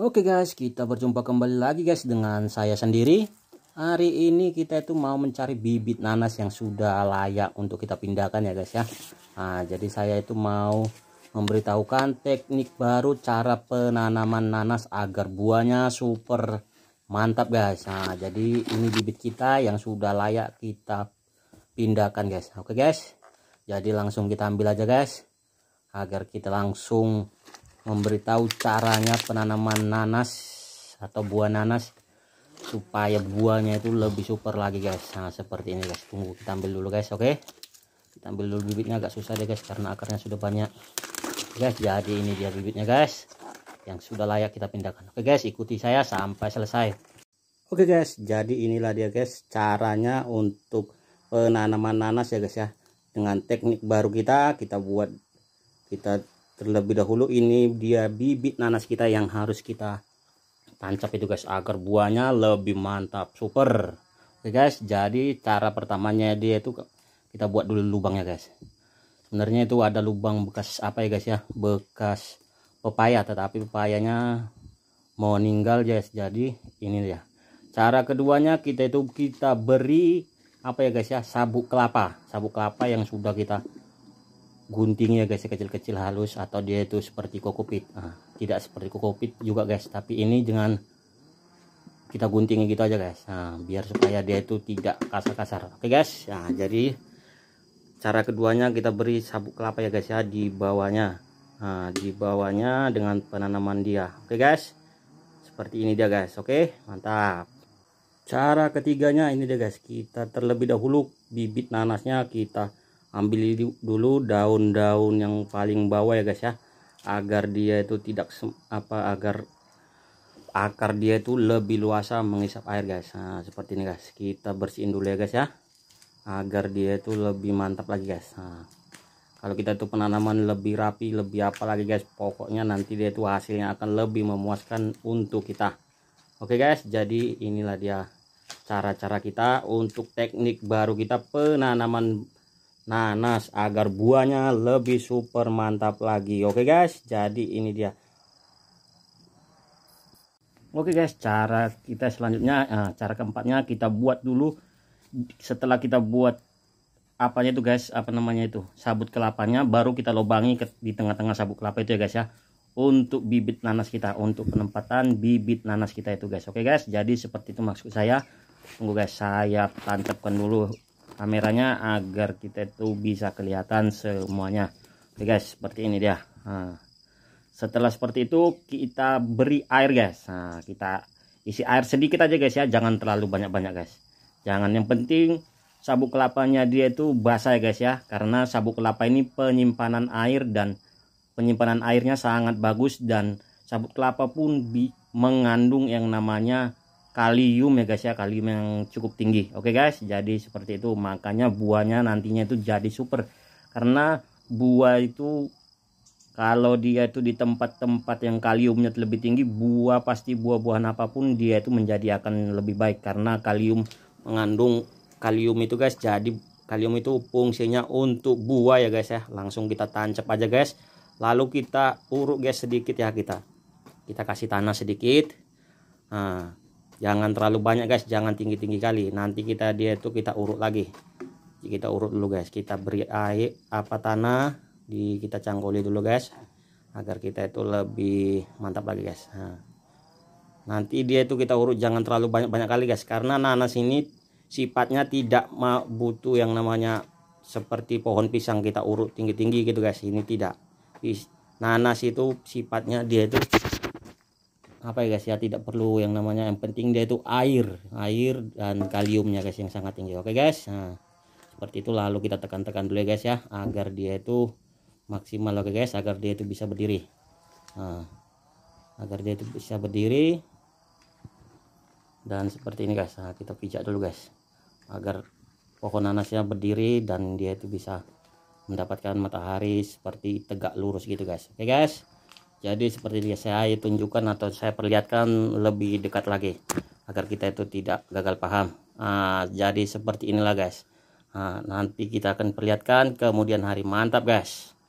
Oke guys, kita berjumpa kembali lagi guys dengan saya sendiri. Hari ini kita itu mau mencari bibit nanas yang sudah layak untuk kita pindahkan ya guys ya. Nah, jadi saya itu mau memberitahukan teknik baru cara penanaman nanas agar buahnya super mantap guys. Nah, jadi ini bibit kita yang sudah layak kita pindahkan guys. Oke guys. Jadi langsung kita ambil aja guys agar kita langsung memberitahu caranya penanaman nanas atau buah nanas supaya buahnya itu lebih super lagi guys nah seperti ini guys tunggu kita ambil dulu guys oke okay? kita ambil dulu bibitnya agak susah deh guys karena akarnya sudah banyak guys jadi ini dia bibitnya guys yang sudah layak kita pindahkan oke okay, guys ikuti saya sampai selesai oke okay, guys jadi inilah dia guys caranya untuk penanaman nanas ya guys ya dengan teknik baru kita kita buat kita terlebih dahulu ini dia bibit nanas kita yang harus kita tancap itu guys agar buahnya lebih mantap super oke guys jadi cara pertamanya dia itu kita buat dulu lubangnya guys sebenarnya itu ada lubang bekas apa ya guys ya bekas pepaya tetapi pepayanya mau meninggal guys jadi ini ya cara keduanya kita itu kita beri apa ya guys ya sabuk kelapa sabuk kelapa yang sudah kita guntingnya guys kecil-kecil halus atau dia itu seperti kokopit nah, tidak seperti kokopit juga guys tapi ini dengan kita guntingnya gitu aja guys nah, biar supaya dia itu tidak kasar-kasar oke guys nah jadi cara keduanya kita beri sabuk kelapa ya guys ya di bawahnya nah, di bawahnya dengan penanaman dia oke guys seperti ini dia guys oke mantap cara ketiganya ini dia guys kita terlebih dahulu bibit nanasnya kita ambil dulu daun-daun yang paling bawah ya guys ya agar dia itu tidak apa agar akar dia itu lebih luasa mengisap air guys nah seperti ini guys kita bersihin dulu ya guys ya agar dia itu lebih mantap lagi guys nah kalau kita itu penanaman lebih rapi lebih apa lagi guys pokoknya nanti dia itu hasilnya akan lebih memuaskan untuk kita oke guys jadi inilah dia cara-cara kita untuk teknik baru kita penanaman nanas agar buahnya lebih super mantap lagi oke guys jadi ini dia oke guys cara kita selanjutnya nah, cara keempatnya kita buat dulu setelah kita buat apanya itu guys apa namanya itu sabut kelapanya baru kita lubangi ke, di tengah-tengah sabut kelapa itu ya guys ya untuk bibit nanas kita untuk penempatan bibit nanas kita itu guys oke guys jadi seperti itu maksud saya tunggu guys saya tancapkan dulu kameranya agar kita itu bisa kelihatan semuanya oke guys seperti ini dia nah, setelah seperti itu kita beri air guys nah, kita isi air sedikit aja guys ya jangan terlalu banyak-banyak guys jangan yang penting sabuk kelapanya dia itu basah ya guys ya karena sabuk kelapa ini penyimpanan air dan penyimpanan airnya sangat bagus dan sabuk kelapa pun mengandung yang namanya kalium ya guys ya kalium yang cukup tinggi oke okay guys jadi seperti itu makanya buahnya nantinya itu jadi super karena buah itu kalau dia itu di tempat-tempat yang kaliumnya lebih tinggi buah pasti buah-buahan apapun dia itu menjadi akan lebih baik karena kalium mengandung kalium itu guys jadi kalium itu fungsinya untuk buah ya guys ya langsung kita tancap aja guys lalu kita uruk guys sedikit ya kita kita kasih tanah sedikit nah jangan terlalu banyak guys jangan tinggi-tinggi kali nanti kita dia itu kita urut lagi kita urut dulu guys kita beri air apa tanah di kita cangkuli dulu guys agar kita itu lebih mantap lagi guys nah, nanti dia itu kita urut jangan terlalu banyak-banyak kali guys karena nanas ini sifatnya tidak mau butuh yang namanya seperti pohon pisang kita urut tinggi-tinggi gitu guys ini tidak nanas itu sifatnya dia itu apa ya guys ya tidak perlu yang namanya yang penting dia itu air air dan kaliumnya guys yang sangat tinggi oke guys nah seperti itu lalu kita tekan-tekan dulu ya guys ya agar dia itu maksimal oke guys agar dia itu bisa berdiri nah, agar dia itu bisa berdiri dan seperti ini guys nah, kita pijak dulu guys agar pohon nanasnya berdiri dan dia itu bisa mendapatkan matahari seperti tegak lurus gitu guys oke guys jadi seperti saya tunjukkan atau saya perlihatkan lebih dekat lagi agar kita itu tidak gagal paham nah, jadi seperti inilah guys nah, nanti kita akan perlihatkan kemudian hari mantap guys